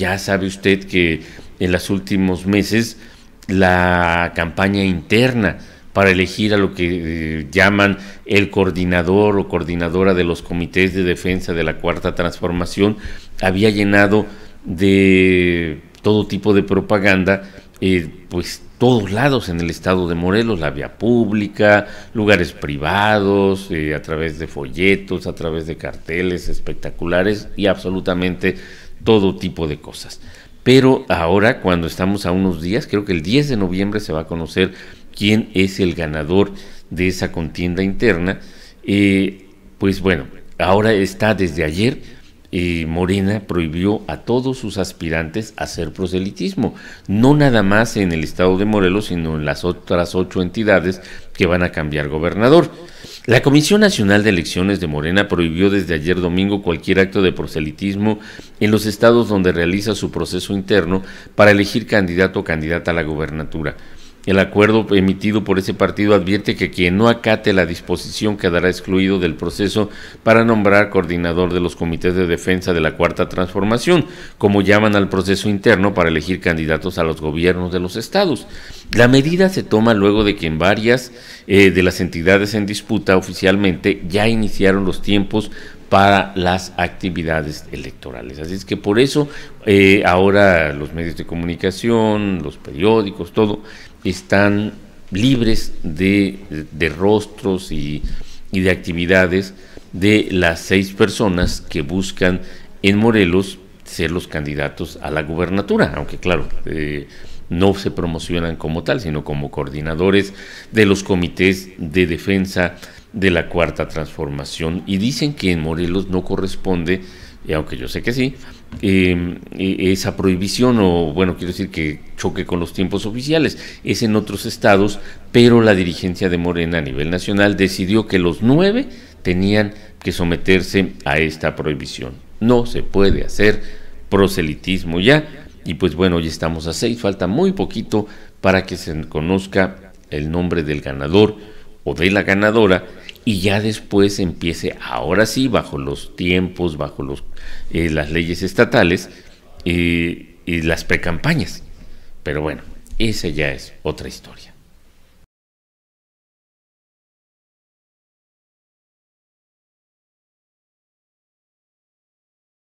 Ya sabe usted que en los últimos meses la campaña interna para elegir a lo que eh, llaman el coordinador o coordinadora de los comités de defensa de la cuarta transformación había llenado de todo tipo de propaganda, eh, pues todos lados en el estado de Morelos, la vía pública, lugares privados, eh, a través de folletos, a través de carteles espectaculares y absolutamente todo tipo de cosas. Pero ahora, cuando estamos a unos días, creo que el 10 de noviembre se va a conocer quién es el ganador de esa contienda interna. Eh, pues bueno, ahora está desde ayer y Morena prohibió a todos sus aspirantes hacer proselitismo, no nada más en el estado de Morelos, sino en las otras ocho entidades que van a cambiar gobernador. La Comisión Nacional de Elecciones de Morena prohibió desde ayer domingo cualquier acto de proselitismo en los estados donde realiza su proceso interno para elegir candidato o candidata a la gubernatura. El acuerdo emitido por ese partido advierte que quien no acate la disposición quedará excluido del proceso para nombrar coordinador de los comités de defensa de la Cuarta Transformación, como llaman al proceso interno para elegir candidatos a los gobiernos de los estados. La medida se toma luego de que en varias eh, de las entidades en disputa oficialmente ya iniciaron los tiempos para las actividades electorales. Así es que por eso eh, ahora los medios de comunicación, los periódicos, todo, están libres de, rostros y, y de actividades de las seis personas que buscan en Morelos ser los candidatos a la gubernatura, aunque claro, eh, no se promocionan como tal, sino como coordinadores de los comités de defensa de la cuarta transformación y dicen que en Morelos no corresponde, y aunque yo sé que sí, em, e, esa prohibición o bueno, quiero decir que choque con los tiempos oficiales, es en otros estados, pero la dirigencia de Morena a nivel nacional decidió que los nueve tenían que someterse a esta prohibición. No se puede hacer proselitismo ya. Y pues bueno, ya estamos a seis, falta muy poquito para que se conozca el nombre del ganador o de la ganadora y ya después empiece, ahora sí, bajo los tiempos, bajo los, eh, las leyes estatales, eh, y las precampañas. Pero bueno, esa ya es otra historia.